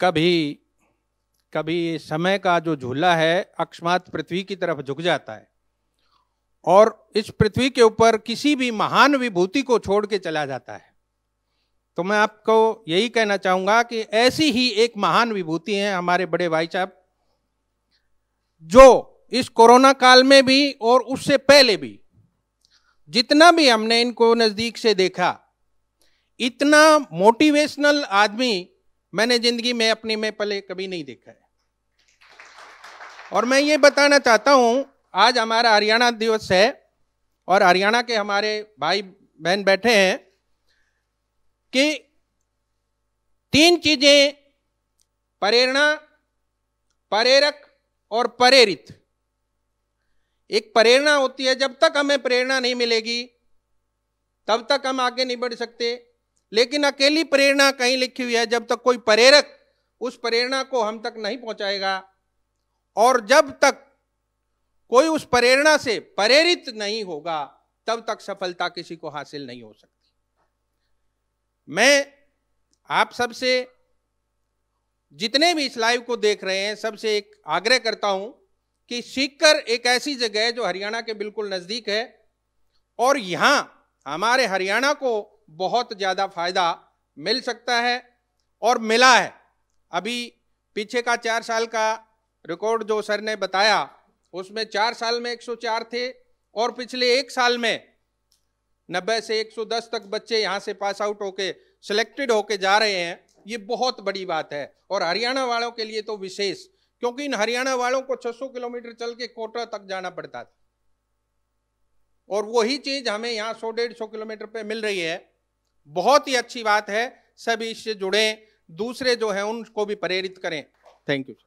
कभी कभी समय का जो झूला है अकस्मात पृथ्वी की तरफ झुक जाता है और इस पृथ्वी के ऊपर किसी भी महान विभूति को छोड़ के चला जाता है तो मैं आपको यही कहना चाहूंगा कि ऐसी ही एक महान विभूति है हमारे बड़े भाई साहब जो इस कोरोना काल में भी और उससे पहले भी जितना भी हमने इनको नज़दीक से देखा इतना मोटिवेशनल आदमी मैंने जिंदगी में अपने में पले कभी नहीं देखा है और मैं ये बताना चाहता हूँ आज हमारा हरियाणा दिवस है और हरियाणा के हमारे भाई बहन बैठे हैं कि तीन चीजें प्रेरणा प्रेरक और प्रेरित एक प्रेरणा होती है जब तक हमें प्रेरणा नहीं मिलेगी तब तक हम आगे नहीं बढ़ सकते लेकिन अकेली प्रेरणा कहीं लिखी हुई है जब तक कोई प्रेरक उस प्रेरणा को हम तक नहीं पहुंचाएगा और जब तक कोई उस प्रेरणा से प्रेरित नहीं होगा तब तक सफलता किसी को हासिल नहीं हो सकती मैं आप सबसे जितने भी इस लाइव को देख रहे हैं सबसे एक आग्रह करता हूं कि सीकर एक ऐसी जगह है जो हरियाणा के बिल्कुल नजदीक है और यहां हमारे हरियाणा को बहुत ज़्यादा फायदा मिल सकता है और मिला है अभी पीछे का चार साल का रिकॉर्ड जो सर ने बताया उसमें चार साल में 104 थे और पिछले एक साल में 90 से 110 तक बच्चे यहाँ से पास आउट होके सिलेक्टेड होके जा रहे हैं ये बहुत बड़ी बात है और हरियाणा वालों के लिए तो विशेष क्योंकि इन हरियाणा वालों को 600 किलोमीटर चल के कोटा तक जाना पड़ता था और वही चीज़ हमें यहाँ सौ डेढ़ सौ किलोमीटर पे मिल रही है बहुत ही अच्छी बात है सभी इससे जुड़ें दूसरे जो है उनको भी प्रेरित करें थैंक यू